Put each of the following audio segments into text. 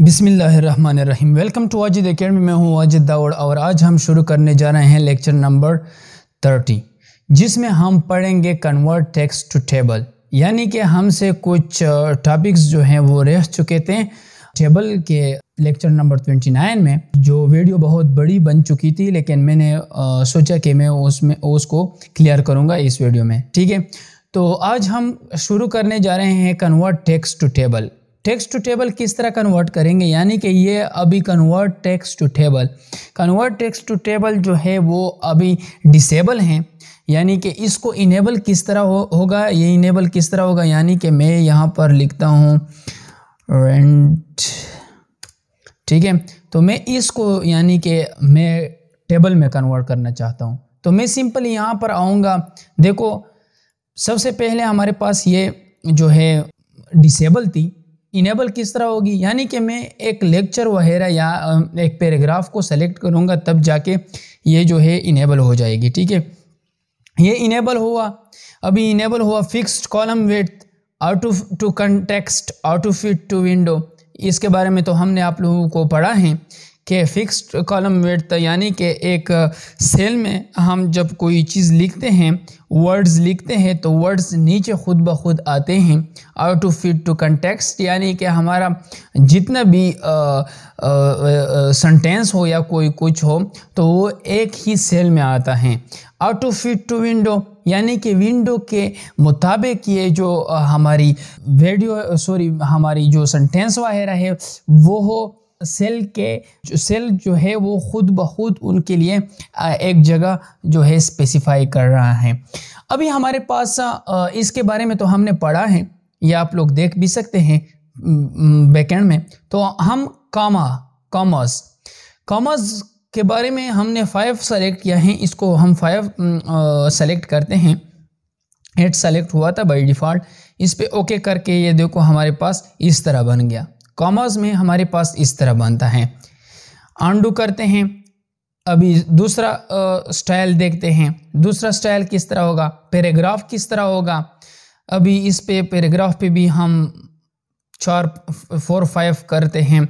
बिसमीम welcome to Wajid academy मैं हूँ वाजिद दाऊड और आज हम शुरू करने जा रहे हैं लेक्चर नंबर थर्टी जिसमें हम पढ़ेंगे कन्वर्ट टेक्स्ट टू टेबल यानी कि हमसे कुछ टॉपिक्स जो हैं वो रह चुके थे टेबल के लेक्चर नंबर ट्वेंटी नाइन में जो वीडियो बहुत बड़ी बन चुकी थी लेकिन मैंने आ, सोचा कि मैं उसमें उसको क्लियर करूँगा इस वीडियो में ठीक है तो आज हम शुरू करने जा रहे हैं convert text to table text to table किस तरह कन्वर्ट करेंगे यानी कि ये अभी convert text to table convert text to table जो है वो अभी डिसेबल हैं यानी कि इसको इनेबल किस तरह हो, होगा ये इनेबल किस तरह होगा यानी कि मैं यहाँ पर लिखता हूँ रेंट ठीक है तो मैं इसको यानी कि मैं टेबल में कन्वर्ट करना चाहता हूँ तो मैं सिंपल यहाँ पर आऊँगा देखो सबसे पहले हमारे पास ये जो है डिसेबल थी इनेबल किस तरह होगी यानी कि मैं एक लेक्चर वगैरह या एक पैराग्राफ को सेलेक्ट करूँगा तब जाके ये जो है इनेबल हो जाएगी ठीक है ये इनेबल हुआ अभी इनेबल हुआ fixed column width out of to context out of fit to window इसके बारे में तो हमने आप लोगों को पढ़ा है के फिक्स्ड कॉलम वेट यानी कि एक सेल में हम जब कोई चीज़ लिखते हैं वर्ड्स लिखते हैं तो वर्ड्स नीचे खुद ब खुद आते हैं auto fit to context यानी कि हमारा जितना भी सेंटेंस हो या कोई कुछ हो तो वो एक ही सेल में आता है auto fit to window यानी कि विंडो के मुताबिक ये जो हमारी वीडियो सॉरी हमारी जो सेंटेंस वगैरह है वो हो सेल के जो सेल जो है वो खुद ब खुद उनके लिए एक जगह जो है स्पेसिफाई कर रहा है अभी हमारे पास इसके बारे में तो हमने पढ़ा है या आप लोग देख भी सकते हैं बैकेंड में तो हम कामा कॉमर्स कॉमर्स के बारे में हमने फाइव सेलेक्ट किया है इसको हम फाइव सेलेक्ट करते हैं एट सेलेक्ट हुआ था बाई डिफ़ॉल्ट इस पर ओके करके ये देखो हमारे पास इस तरह बन गया कॉमर्स में हमारे पास इस तरह बनता है आंडू करते हैं अभी दूसरा स्टाइल देखते हैं दूसरा स्टाइल किस तरह होगा पैराग्राफ किस तरह होगा अभी इस पे पैराग्राफ पे भी हम चार फोर फाइव करते हैं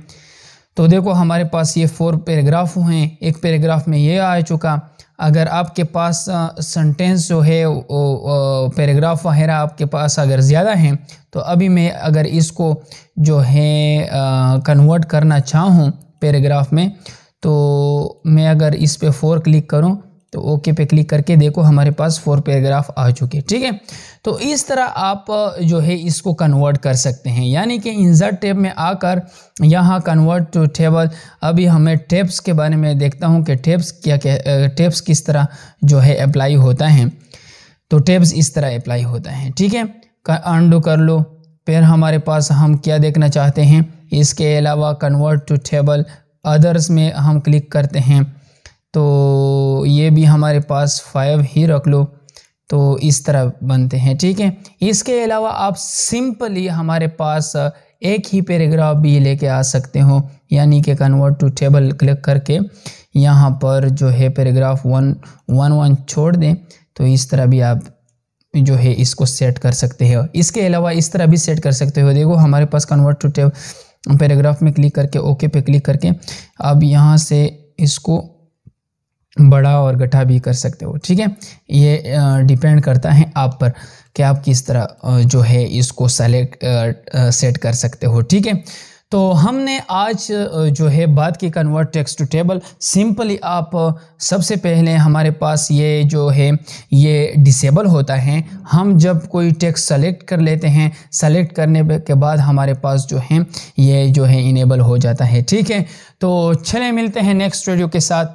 तो देखो हमारे पास ये फोर पैराग्राफ हुए हैं एक पैराग्राफ में ये आ चुका अगर आपके पास सेंटेंस जो है पैराग्राफ वगैरह आपके पास अगर ज़्यादा हैं तो अभी मैं अगर इसको जो है कन्वर्ट करना चाहूँ पैराग्राफ में तो मैं अगर इस पर फोर क्लिक करूँ तो ओके पे क्लिक करके देखो हमारे पास फोर पैराग्राफ आ चुके ठीक है तो इस तरह आप जो है इसको कन्वर्ट कर सकते हैं यानी कि इंसर्ट टैब में आकर यहाँ कन्वर्ट टू टेबल अभी हमें टेप्स के बारे में देखता हूँ कि टेप्स क्या क्या टेप्स किस तरह जो है अप्लाई होता है तो टेप्स इस तरह अप्लाई होता है ठीक है अंडू कर लो फिर हमारे पास हम क्या देखना चाहते हैं इसके अलावा कन्वर्ट टू टेबल अदर्स में हम क्लिक करते हैं तो ये भी हमारे पास फाइव ही रख लो तो इस तरह बनते हैं ठीक है इसके अलावा आप सिंपली हमारे पास एक ही पैराग्राफ भी लेके आ सकते हो यानी कि कन्वर्ट टू टेबल क्लिक करके यहाँ पर जो है पैराग्राफ वन वन वन छोड़ दें तो इस तरह भी आप जो है इसको सेट कर सकते हो इसके अलावा इस तरह भी सेट कर सकते हो देखो हमारे पास कन्वर्ट टू टेबल पैराग्राफ में क्लिक करके ओके पे क्लिक करके अब यहाँ से इसको बड़ा और गठा भी कर सकते हो ठीक है ये डिपेंड करता है आप पर कि आप किस तरह जो है इसको सेलेक्ट सेट कर सकते हो ठीक है तो हमने आज जो है बात की convert text to table simply आप सबसे पहले हमारे पास ये जो है ये डिसेबल होता है हम जब कोई टेक्स्ट सेलेक्ट कर लेते हैं सेलेक्ट करने के बाद हमारे पास जो है ये जो है इनेबल हो जाता है ठीक है तो चले मिलते हैं नेक्स्ट वीडियो के साथ